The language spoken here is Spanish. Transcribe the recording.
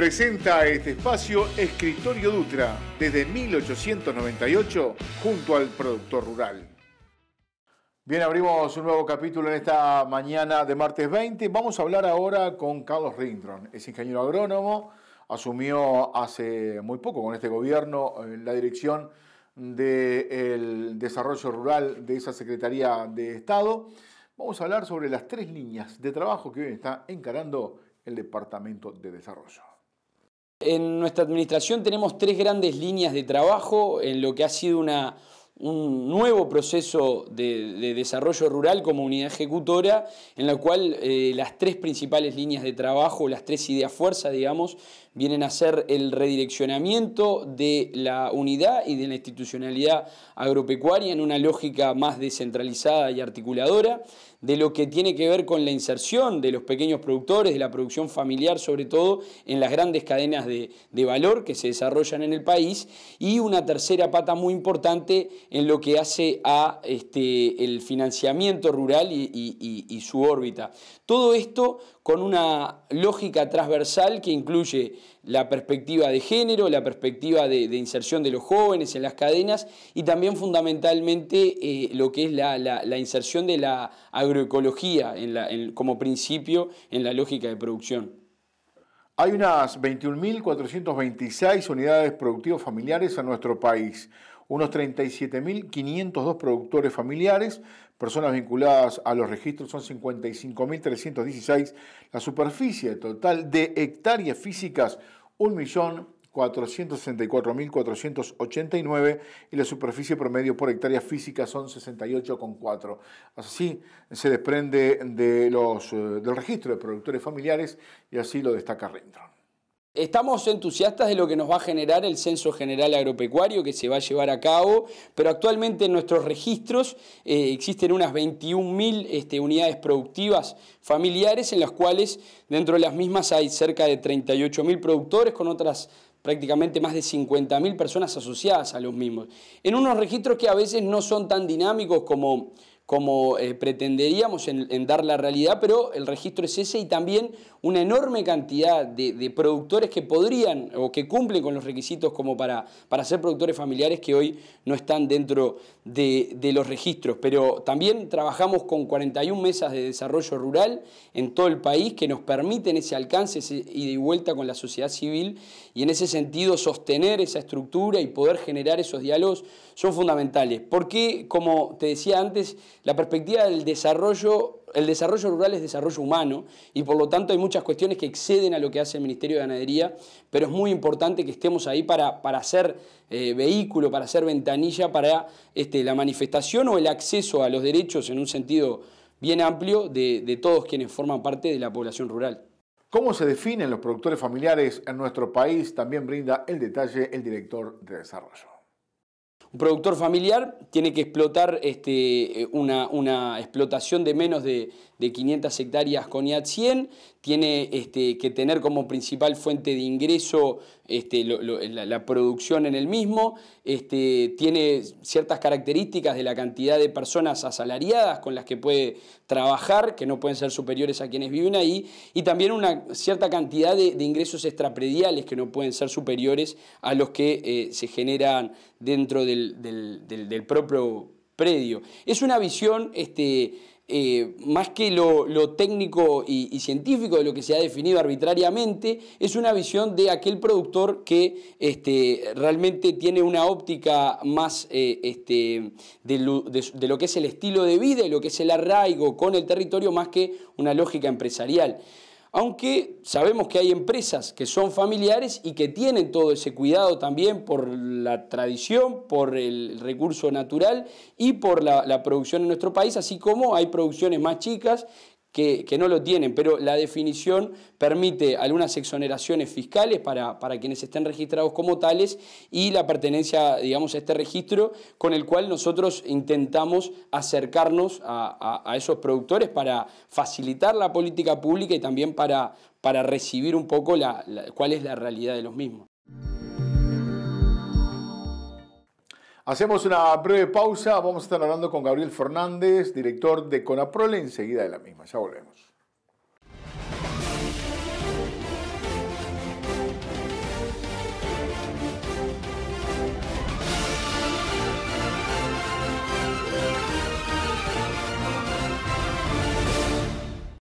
Presenta este espacio Escritorio Dutra desde 1898 junto al productor rural. Bien, abrimos un nuevo capítulo en esta mañana de martes 20. Vamos a hablar ahora con Carlos Rindron, es ingeniero agrónomo, asumió hace muy poco con este gobierno eh, la dirección del desarrollo rural de esa Secretaría de Estado. Vamos a hablar sobre las tres líneas de trabajo que hoy está encarando el Departamento de Desarrollo. En nuestra administración tenemos tres grandes líneas de trabajo en lo que ha sido un nuevo proceso de, desarrollo rural como unidad ejecutora, en la cual eh, las tres principales líneas de trabajo, las tres ideas fuerza, digamos, vienen a ser el redireccionamiento de la unidad y de la institucionalidad agropecuaria en una lógica más descentralizada y articuladora, de lo que tiene que ver con la inserción de los pequeños productores, de la producción familiar sobre todo, en las grandes cadenas de, valor que se desarrollan en el país, y una tercera pata muy importante en lo que hace a este, el financiamiento rural y, y su órbita. Todo esto con una lógica transversal que incluye la perspectiva de género, la perspectiva de, inserción de los jóvenes en las cadenas y también fundamentalmente eh, lo que es la, inserción de la agroecología como principio en la lógica de producción. Hay unas 21.426 unidades productivas familiares en nuestro país unos 37.502 productores familiares, personas vinculadas a los registros son 55.316, la superficie total de hectáreas físicas 1.464.489 y la superficie promedio por hectárea física son 68,4. Así se desprende de los, eh, del registro de productores familiares y así lo destaca Rendron. Estamos entusiastas de lo que nos va a generar el Censo General Agropecuario que se va a llevar a cabo, pero actualmente en nuestros registros eh, existen unas 21.000 este, unidades productivas familiares, en las cuales dentro de las mismas hay cerca de 38.000 productores con otras prácticamente más de 50.000 personas asociadas a los mismos. En unos registros que a veces no son tan dinámicos como, como eh, pretenderíamos en, dar la realidad, pero el registro es ese y también una enorme cantidad de, productores que podrían o que cumplen con los requisitos como para, para ser productores familiares que hoy no están dentro de, los registros. Pero también trabajamos con 41 mesas de desarrollo rural en todo el país que nos permiten ese alcance, ese ida y vuelta con la sociedad civil y en ese sentido sostener esa estructura y poder generar esos diálogos son fundamentales. Porque, como te decía antes, la perspectiva del desarrollo, el desarrollo rural es desarrollo humano y por lo tanto hay muchas cuestiones que exceden a lo que hace el Ministerio de Ganadería, pero es muy importante que estemos ahí para, para ser eh, vehículo, para ser ventanilla para este, la manifestación o el acceso a los derechos en un sentido bien amplio de todos quienes forman parte de la población rural. ¿Cómo se definen los productores familiares en nuestro país? También brinda el detalle el director de desarrollo un productor familiar tiene que explotar este, eh, una, explotación de menos de, 500 hectáreas con IAT 100, tiene este, que tener como principal fuente de ingreso este, la, producción en el mismo, tiene ciertas características de la cantidad de personas asalariadas con las que puede trabajar, que no pueden ser superiores a quienes viven ahí, y también una cierta cantidad de, ingresos extraprediales que no pueden ser superiores a los que eh, se generan dentro del del, propio predio. Es una visión este, eh, más que lo, técnico y, científico de lo que se ha definido arbitrariamente, es una visión de aquel productor que este, realmente tiene una óptica más eh, este, de, lo que es el estilo de vida y lo que es el arraigo con el territorio más que una lógica empresarial. Aunque sabemos que hay empresas que son familiares y que tienen todo ese cuidado también por la tradición, por el recurso natural y por la, producción en nuestro país, así como hay producciones más chicas que, no lo tienen, pero la definición permite algunas exoneraciones fiscales para, para, quienes estén registrados como tales y la pertenencia, digamos, a este registro con el cual nosotros intentamos acercarnos a, esos productores para facilitar la política pública y también para, para recibir un poco cuál es la realidad de los mismos. Hacemos una breve pausa, vamos a estar hablando con Gabriel Fernández, director de Conaprole, enseguida de la misma, ya volvemos.